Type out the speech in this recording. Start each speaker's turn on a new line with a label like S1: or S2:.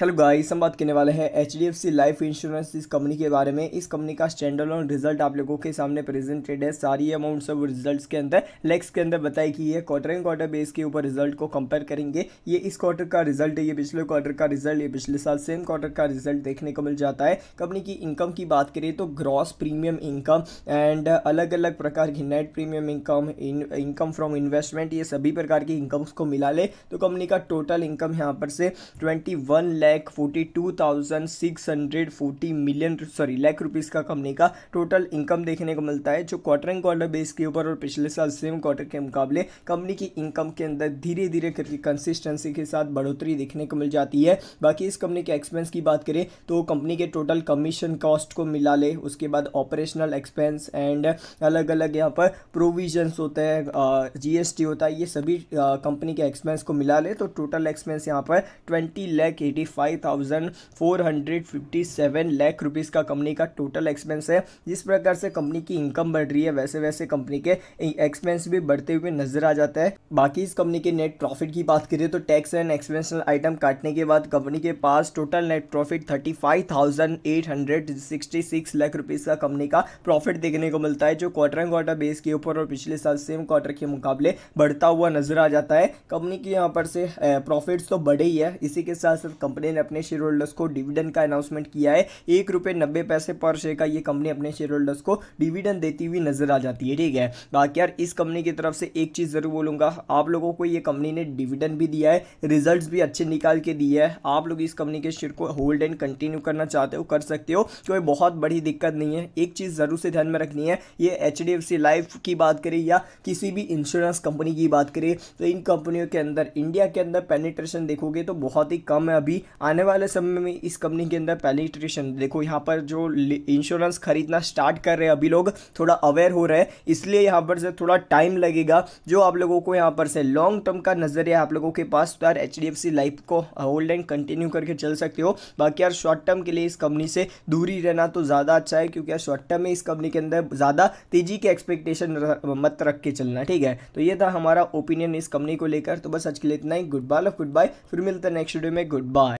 S1: hello guys हम बात करने वाले हैं H D F C life insurance इस कंपनी के बारे में इस कंपनी का स्टैंडर्ड ऑन रिजल्ट आप लोगों के सामने प्रेजेंटेड है सारी अमाउंट्स सब रिजल्ट्स के अंदर लेक्स के अंदर बताए कि ये क्वार्टर एंड क्वार्टर बेस के ऊपर रिजल्ट को कंपेयर करेंगे ये इस क्वार्टर का रिजल्ट है ये पिछले क्वार्टर का रिजल्ट ये पिछले साल सेम क्वार्टर का रिजल्ट देखने को मिल जाता है कंपनी की इनकम की बात करें तो ग्रॉस प्रीमियम इनकम एंड अलग अलग प्रकार की net premium income income from investment ये सभी प्रकार की इनकम्स को मिला ले तो कंपनी का टोटल इनकम यहाँ पर से twenty one lakh forty two thousand six hundred forty million sorry lakh rupees का कंपनी का टोटल इनकम देखने को मिलता है जो क्वार्टर एंड क्वार्टर बेस के ऊपर और पिछले साल सेम क्वार्टर के मुकाबले कंपनी की इनकम के अंदर धीरे धीरे करके कंसिस्टेंसी के साथ बढ़ोतरी देखने को मिल जाती है बाकी इस कंपनी के एक्सपेंस की बात करें तो कंपनी के टोटल कमीशन कॉस्ट को मिला ले उसके बाद ऑपरेशनल एक्सपेंस एंड अलग अलग यहाँ पर प्रोविजंस होते हैं जीएसटी होता है ये सभी कंपनी के एक्सपेंस को मिला ले तो टोटल एक्सपेंस यहाँ पर twenty lakh eighty five thousand four hundred fifty seven rupees का कंपनी का टोटल एक्सपेंस है जिस प्रकार से कंपनी की इनकम बढ़ रही है वैसे वैसे कंपनी के एक्सपेंस भी बढ़ते हुए नजर आ जाता है बाकी इस कंपनी के नेट प्रॉफिट की बात करें तो टैक्स एंड एक्सपेंस आइटम काटने के बाद कंपनी के पास total net profit thirty five thousand eight hundred sixty six lakh rupees का कंपनी का प्रॉफिट देखने को मिलता है जो क्वार्टर एंड क्वार्टर बेस के ऊपर और पिछले साल सेम क्वार्टर के मुकाबले बढ़ता हुआ नजर आ जाता है कंपनी के यहाँ पर से प्रॉफिट्स तो बढ़े ही है इसी के साथ साथ कंपनी कंपनी ने अपने शेयर होल्डर्स को डिविडेंड का अनाउंसमेंट किया है एक रुपये नब्बे पैसे पर शेयर का ये कंपनी अपने शेयर होल्डर्स को डिविडेंड देती हुई नजर आ जाती है ठीक है बाकी यार इस कंपनी की तरफ से एक चीज़ ज़रूर बोलूँगा आप लोगों को ये कंपनी ने डिविडेंड भी दिया है रिजल्ट भी अच्छे निकाल के दिए है आप लोग इस कंपनी के शेयर को होल्ड एंड कंटिन्यू करना चाहते हो कर सकते हो कोई बहुत बड़ी दिक्कत नहीं है एक चीज़ ज़रूर से ध्यान में रखनी है ये एच लाइफ की बात करें या किसी भी इंश्योरेंस कंपनी की बात करें तो इन कंपनियों के अंदर इंडिया के अंदर पेनिट्रेशन देखोगे तो बहुत ही कम है अभी आने वाले समय में इस कंपनी के अंदर पेनिट्रेशन देखो यहाँ पर जो इंश्योरेंस खरीदना स्टार्ट कर रहे हैं अभी लोग थोड़ा अवेयर हो रहे हैं इसलिए यहाँ पर से थोड़ा टाइम लगेगा जो आप लोगों को यहाँ पर से लॉन्ग टर्म का नज़रिया आप लोगों के पास तो यार एच लाइफ को होल्ड एंड कंटिन्यू करके चल सकते हो बाकी यार शॉर्ट टर्म के लिए इस कंपनी से दूरी रहना तो ज़्यादा अच्छा है क्योंकि यार शॉर्ट टर्म में इस कंपनी के अंदर ज़्यादा तेज़ी के एक्सपेक्टेशन मत रख के चलना ठीक है तो ये था हमारा ओपिनियन इस कंपनी को लेकर तो बस आज के लिए इतना ही गुड बाय गुड बाय फिर मिलते हैं नेक्स्ट वीडियो में गुड बाय